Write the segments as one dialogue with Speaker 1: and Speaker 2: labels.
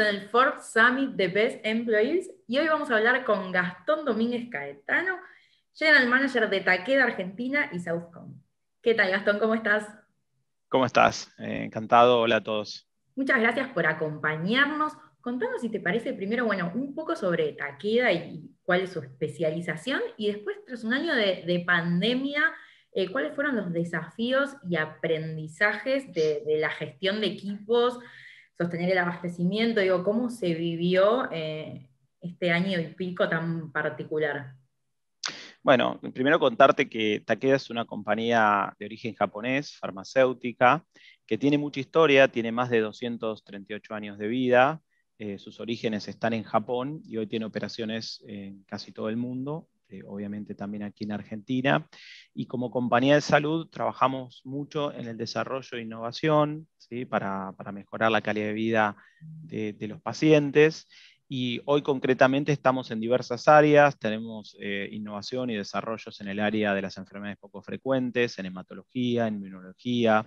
Speaker 1: en el Forbes Summit de Best Employees y hoy vamos a hablar con Gastón Domínguez Caetano, General Manager de Taqueda Argentina y Southcom. ¿Qué tal, Gastón? ¿Cómo estás?
Speaker 2: ¿Cómo estás? Eh, encantado. Hola a todos.
Speaker 1: Muchas gracias por acompañarnos. Contanos, si te parece, primero, bueno, un poco sobre Taqueda y cuál es su especialización y después, tras un año de, pandemia, eh, cuáles fueron los desafíos y aprendizajes de la gestión de equipos sostener el abastecimiento. Digo, ¿cómo se vivió eh, este año y pico tan particular?
Speaker 2: Bueno, primero contarte que Takeda es una compañía de origen japonés, farmacéutica, que tiene mucha historia, tiene más de 238 años de vida, eh, sus orígenes están en Japón y hoy tiene operaciones en casi todo el mundo, este, obviamente también aquí en Argentina. Y como compañía de salud trabajamos mucho en el desarrollo e innovación para, mejorar la calidad de vida de, los pacientes y hoy concretamente estamos en diversas áreas, tenemos eh, innovación y desarrollos en el área de las enfermedades poco frecuentes, en hematología, en inmunología,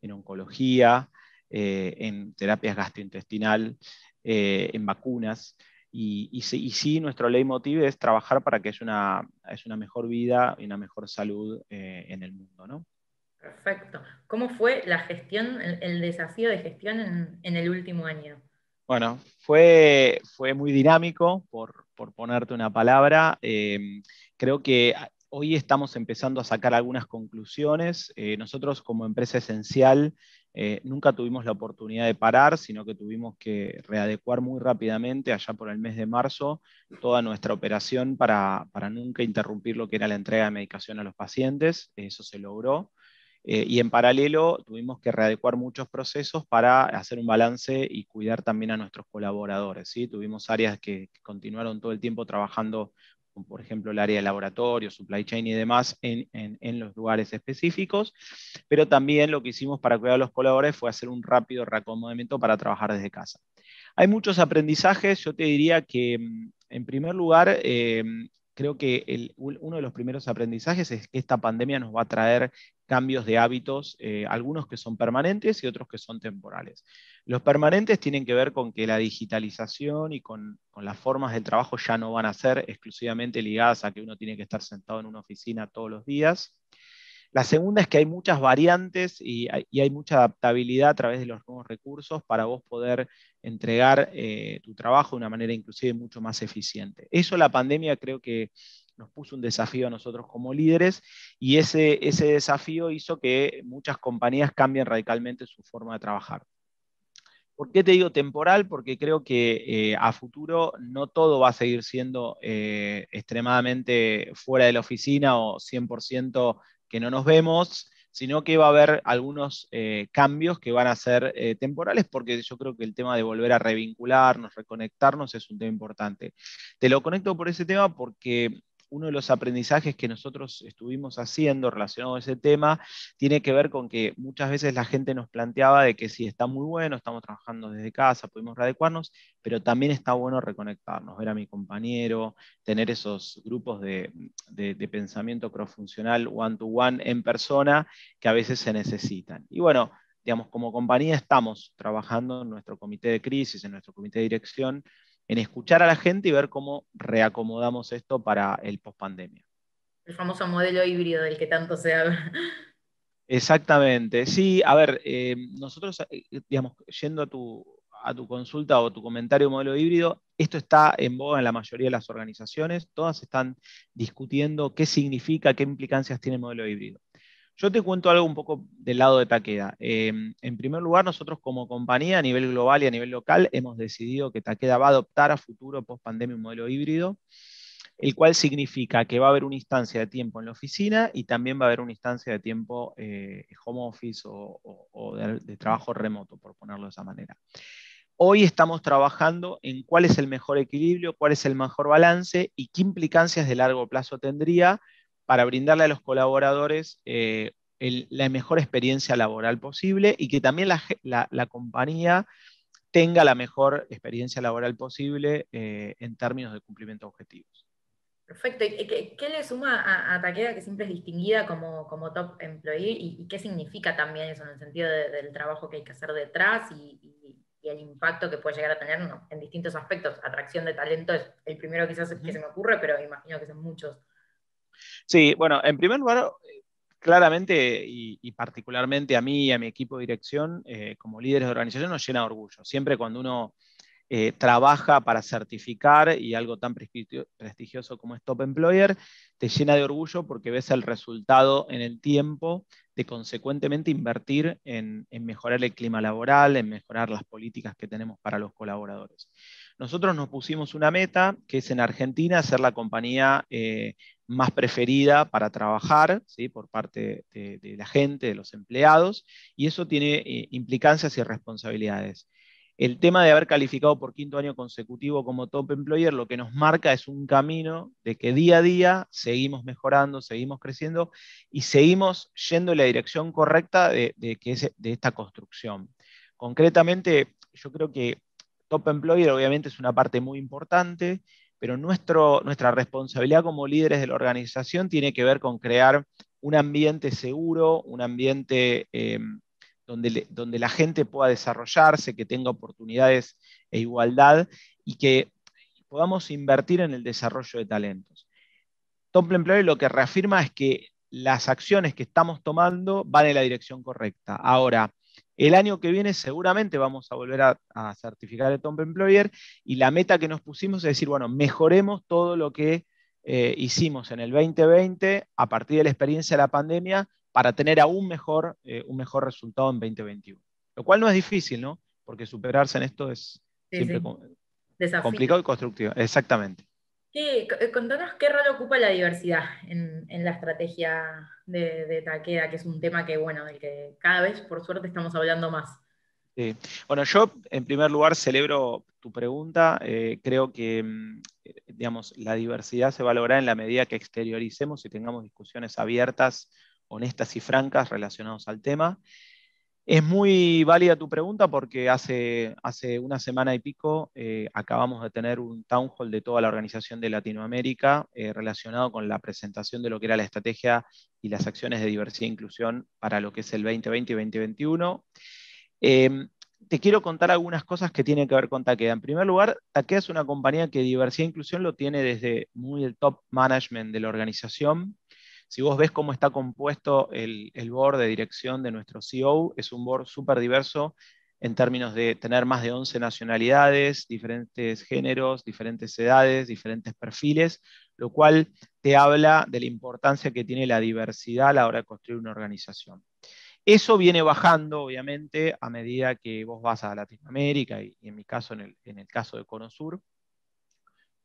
Speaker 2: en oncología, eh, en terapias gastrointestinal, eh, en vacunas. Y, y, y, sí, nuestro es trabajar para que haya una, es una mejor vida y una mejor salud eh, en el mundo. ¿no?
Speaker 1: Perfecto. ¿Cómo fue la gestión, el, desafío de gestión en, el último año?
Speaker 2: Bueno, fue, fue muy dinámico, por, ponerte una palabra. Eh, creo que hoy estamos empezando a sacar algunas conclusiones. Eh, nosotros como empresa esencial eh, nunca tuvimos la oportunidad de parar, sino que tuvimos que readecuar muy rápidamente, allá por el mes de marzo, toda nuestra operación para, nunca interrumpir lo que era la entrega de medicación a los pacientes. Eso se logró. Eh, y en paralelo tuvimos que readecuar muchos procesos para hacer un balance y cuidar también a nuestros colaboradores. ¿sí? Tuvimos áreas que, que continuaron todo el tiempo trabajando como por ejemplo el área de laboratorio, supply chain y demás, en, los lugares específicos, pero también lo que hicimos para cuidar a los colaboradores fue hacer un rápido reacomodamiento para trabajar desde casa. Hay muchos aprendizajes, yo te diría que mm, en primer lugar, em, creo que uno de los primeros aprendizajes es que esta pandemia nos va a traer cambios de hábitos, eh, algunos que son permanentes y otros que son temporales. Los permanentes tienen que ver con que la digitalización y con, las formas del trabajo ya no van a ser exclusivamente ligadas a que uno tiene que estar sentado en una oficina todos los días. La segunda es que hay muchas variantes y hay, mucha adaptabilidad a través de los nuevos recursos para vos poder entregar eh, tu trabajo de una manera inclusive mucho más eficiente. Eso la pandemia creo que nos puso un desafío a nosotros como líderes y ese, ese desafío hizo que muchas compañías cambien radicalmente su forma de trabajar. ¿Por qué te digo temporal? Porque creo que eh, a futuro no todo va a seguir siendo eh, extremadamente fuera de la oficina o 100% que no nos vemos, sino que va a haber algunos eh, cambios que van a ser temporales, porque yo creo que el tema de volver a revincularnos, reconectarnos es un tema importante. Te lo conecto por ese tema porque uno de los aprendizajes que nosotros estuvimos haciendo relacionado a ese tema tiene que ver con que muchas veces la gente nos planteaba de que sí, está muy bueno, estamos trabajando desde casa, pudimos readecuarnos, pero también está bueno reconectarnos, ver a mi compañero, tener esos grupos de, de pensamiento crossfuncional one-to-one en persona que a veces se necesitan. Y bueno, digamos, como compañía estamos trabajando en nuestro comité de crisis, en nuestro comité de dirección, en escuchar a la gente y ver cómo reacomodamos esto para el post-pandemia.
Speaker 1: El famoso modelo híbrido del que tanto se habla.
Speaker 2: Exactamente, sí, a ver, eh, nosotros, eh, digamos, yendo a tu, consulta o tu comentario modelo híbrido, esto está en boga en la mayoría de las organizaciones, todas están discutiendo qué significa, qué implicancias tiene el modelo híbrido. Yo te cuento algo un poco del lado de Taqueda. Em, en primer lugar, nosotros como compañía a nivel global y a nivel local hemos decidido que Taqueda va a adoptar a futuro post pandemia un modelo híbrido, el cual significa que va a haber una instancia de tiempo en la oficina y también va a haber una instancia de tiempo eh, home office o, de, de trabajo remoto, por ponerlo de esa manera. Hoy estamos trabajando en cuál es el mejor equilibrio, cuál es el mejor balance y qué implicancias de largo plazo tendría para brindarle a los colaboradores eh, la mejor experiencia laboral posible y que también la, compañía tenga la mejor experiencia laboral posible eh, en términos de cumplimiento de objetivos.
Speaker 1: Perfecto. qué, le suma a, a, Taqueda, que siempre es distinguida como, top employee, y, qué significa también eso en el sentido del trabajo que hay que hacer detrás y, el impacto que puede llegar a tener en distintos aspectos? Atracción de talento es el primero quizás que se me ocurre, pero imagino que son muchos
Speaker 2: Sí, bueno, en primer lugar, claramente y, particularmente a mí y a mi equipo de dirección, eh, como líderes de organización, nos llena de orgullo. Siempre cuando uno eh, trabaja para certificar y algo tan prestigioso como es Top Employer, te llena de orgullo porque ves el resultado en el tiempo de consecuentemente invertir en mejorar el clima laboral, en mejorar las políticas que tenemos para los colaboradores. Nosotros nos pusimos una meta, que es en Argentina ser la compañía eh, más preferida para trabajar por parte de, la gente, de los empleados, y eso tiene eh, implicancias y responsabilidades. El tema de haber calificado por quinto año consecutivo como top employer lo que nos marca es un camino de que día a día seguimos mejorando, seguimos creciendo y seguimos yendo en la dirección correcta de, es, de esta construcción. Concretamente, yo creo que Top Employer obviamente es una parte muy importante, pero nuestro, nuestra responsabilidad como líderes de la organización tiene que ver con crear un ambiente seguro, un ambiente em, donde, donde la gente pueda desarrollarse, que tenga oportunidades e igualdad y que podamos invertir en el desarrollo de talentos. Top Employer lo que reafirma es que las acciones que estamos tomando van en la dirección correcta. Ahora, el año que viene seguramente vamos a volver a, certificar el Top Employer y la meta que nos pusimos es decir, bueno, mejoremos todo lo que eh, hicimos en el 2020 a partir de la experiencia de la pandemia para tener aún mejor, eh, un mejor resultado en 2021. Lo cual no es difícil, ¿no? Porque superarse en esto es complicado y constructivo. Exactamente.
Speaker 1: Sí, eh, contanos qué rol ocupa la diversidad en, la estrategia de, de, Taqueda, que es un tema que, del que cada vez, por suerte, estamos hablando más.
Speaker 2: Bueno, yo en primer lugar celebro tu pregunta. Eh, creo que, mm, eh, digamos, la diversidad se valora en la medida que exterioricemos y tengamos discusiones abiertas, honestas y francas relacionadas al tema. Es muy válida tu pregunta porque hace, hace una semana y pico eh, acabamos de tener un town hall de toda la organización de Latinoamérica eh, relacionado con la presentación de lo que era la estrategia y las acciones de diversidad e inclusión para lo que es el 2020 y 2021. Em, te quiero contar algunas cosas que tienen que ver con Taqueda. En primer lugar, Taqueda es una compañía que diversidad e inclusión lo tiene desde muy el top management de la organización. Si vos ves cómo está compuesto el, el board de dirección de nuestro CEO, es un board súper diverso en términos de tener más de 11 nacionalidades, diferentes géneros, diferentes edades, diferentes perfiles, lo cual te habla de la importancia que tiene la diversidad a la hora de construir una organización. Eso viene bajando, obviamente, a medida que vos vas a Latinoamérica y, en mi caso, en el, en el caso de Cono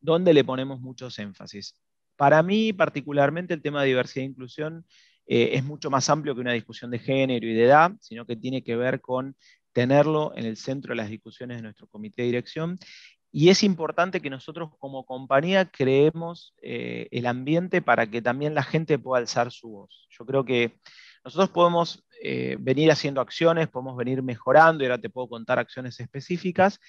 Speaker 2: donde le ponemos muchos énfasis. Para mí, particularmente, el tema de diversidad e inclusión eh, es mucho más amplio que una discusión de género y de edad, sino que tiene que ver con tenerlo en el centro de las discusiones de nuestro comité de dirección. Y es importante que nosotros como compañía creemos eh, el ambiente para que también la gente pueda alzar su voz. Yo creo que nosotros podemos eh, venir haciendo acciones, podemos venir mejorando, y ahora te puedo contar acciones específicas,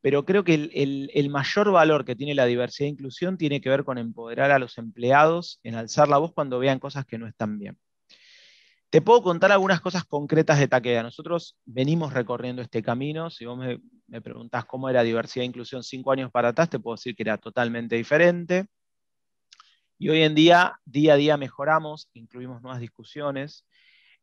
Speaker 2: pero creo que el, mayor valor que tiene la diversidad e inclusión tiene que ver con empoderar a los empleados en alzar la voz cuando vean cosas que no están bien. Te puedo contar algunas cosas concretas de Taqueda. Nosotros venimos recorriendo este camino. Si vos me, me preguntás cómo era diversidad e inclusión cinco años para atrás, te puedo decir que era totalmente diferente. Y hoy en día, día a día mejoramos, incluimos nuevas discusiones,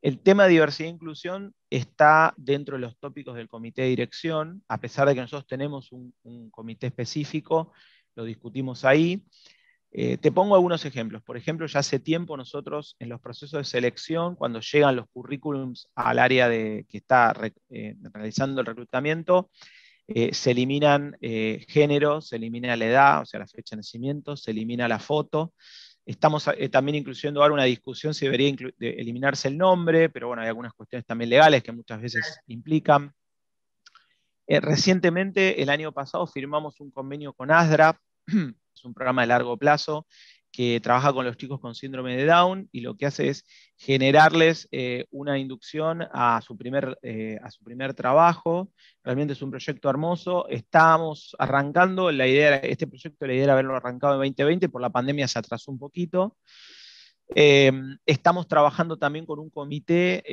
Speaker 2: el tema de diversidad e inclusión está dentro de los tópicos del comité de dirección, a pesar de que nosotros tenemos un, comité específico, lo discutimos ahí. Eh, te pongo algunos ejemplos. Por ejemplo, ya hace tiempo nosotros en los procesos de selección, cuando llegan los currículums al área de, que está eh, realizando el reclutamiento, eh, se eliminan géneros, se elimina la edad, o sea, la fecha de nacimiento, se elimina la foto, Estamos eh, también incluyendo ahora una discusión si debería eliminarse el nombre, pero bueno, hay algunas cuestiones también legales que muchas veces implican. Eh, recientemente, el año pasado, firmamos un convenio con ASDRA, es un programa de largo plazo que trabaja con los chicos con síndrome de Down y lo que hace es generarles eh, una inducción a su, primer, eh, a su primer trabajo. Realmente es un proyecto hermoso. Estamos arrancando, la idea, este proyecto la idea era haberlo arrancado en 2020, por la pandemia se atrasó un poquito. Eh, estamos trabajando también con un comité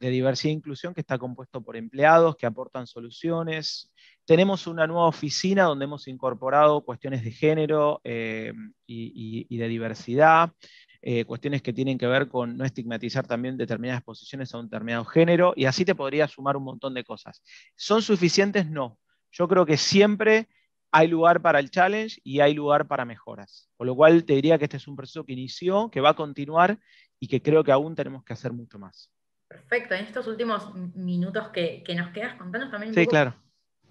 Speaker 2: de diversidad e inclusión que está compuesto por empleados que aportan soluciones, tenemos una nueva oficina donde hemos incorporado cuestiones de género eh, y, de diversidad, eh, cuestiones que tienen que ver con no estigmatizar también determinadas posiciones a un determinado género, y así te podría sumar un montón de cosas. ¿Son suficientes? No. Yo creo que siempre hay lugar para el challenge y hay lugar para mejoras. Con lo cual te diría que este es un proceso que inició, que va a continuar y que creo que aún tenemos que hacer mucho más.
Speaker 1: Perfecto, en estos últimos minutos que, nos quedas, contanos también un sí, claro.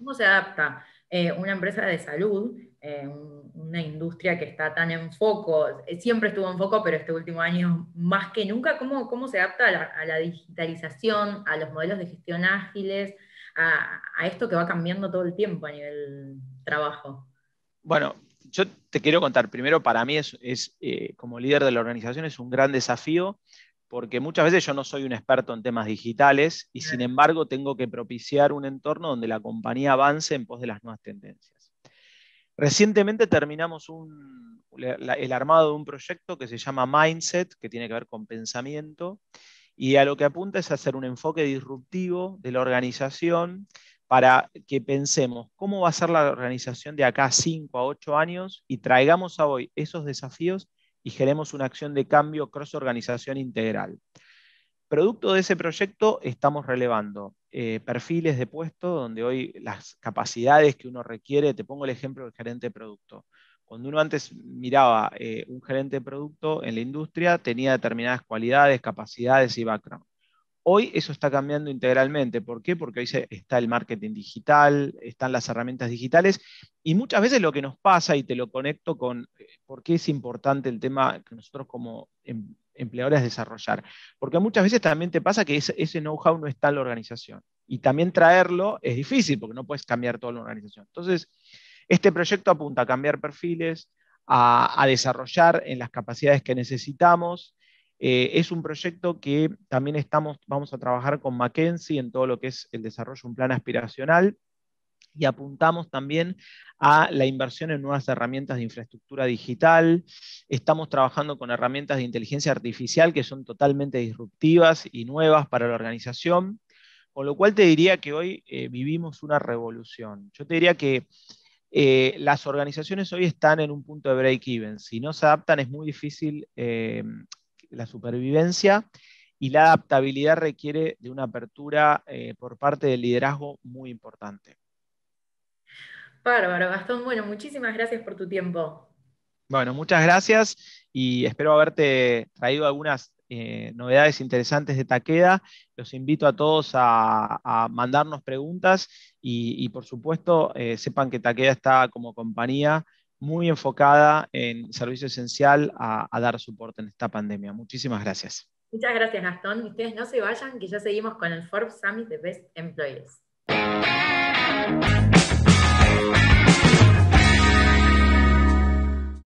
Speaker 1: ¿Cómo se adapta eh, una empresa de salud, eh, una industria que está tan en foco, eh, siempre estuvo en foco, pero este último año más que nunca, ¿cómo, cómo se adapta a la, digitalización, a los modelos de gestión ágiles, a, esto que va cambiando todo el tiempo a nivel trabajo?
Speaker 2: Bueno, yo te quiero contar, primero para mí es, como líder de la organización es un gran desafío porque muchas veces yo no soy un experto en temas digitales y sin embargo tengo que propiciar un entorno donde la compañía avance en pos de las nuevas tendencias. Recientemente terminamos el armado de un proyecto que se llama Mindset, que tiene que ver con pensamiento, y a lo que apunta es hacer un enfoque disruptivo de la organización para que pensemos cómo va a ser la organización de acá 5 a 8 años y traigamos a hoy esos desafíos y generemos una acción de cambio cross-organización integral. Producto de ese proyecto estamos relevando eh, perfiles de puesto donde hoy las capacidades que uno requiere, te pongo el ejemplo del gerente de producto. Cuando uno antes miraba eh, un gerente de producto en la industria, tenía determinadas cualidades, capacidades y background. Hoy eso está cambiando integralmente. ¿Por qué? Porque hoy está el marketing digital, están las herramientas digitales y muchas veces lo que nos pasa, y te lo conecto con eh, por qué es importante el tema que nosotros como em, empleadores desarrollar, porque muchas veces también te pasa que ese, know-how no está en la organización y también traerlo es difícil porque no puedes cambiar toda la organización. Entonces, este proyecto apunta a cambiar perfiles, a desarrollar en las capacidades que necesitamos eh, es un proyecto que también estamos, vamos a trabajar con Mackenzie en todo lo que es el desarrollo de un plan aspiracional y apuntamos también a la inversión en nuevas herramientas de infraestructura digital. Estamos trabajando con herramientas de inteligencia artificial que son totalmente disruptivas y nuevas para la organización. Con lo cual te diría que hoy eh, vivimos una revolución. Yo te diría que eh, las organizaciones hoy están en un punto de break-even. Si no se adaptan es muy difícil la supervivencia y la adaptabilidad requiere de una apertura eh, por parte del liderazgo muy importante. Bárbaro, Gastón.
Speaker 1: Bueno, muchísimas gracias por tu tiempo.
Speaker 2: Bueno, muchas gracias y espero haberte traído algunas eh, novedades interesantes de Taqueda. Los invito a todos a, mandarnos preguntas y, por supuesto, eh, sepan que Taqueda está como compañía muy enfocada en servicio esencial a, dar soporte en esta pandemia. Muchísimas gracias.
Speaker 1: Muchas gracias, Gastón. Ustedes no se vayan, que ya seguimos con el Forbes Summit de Best Employees.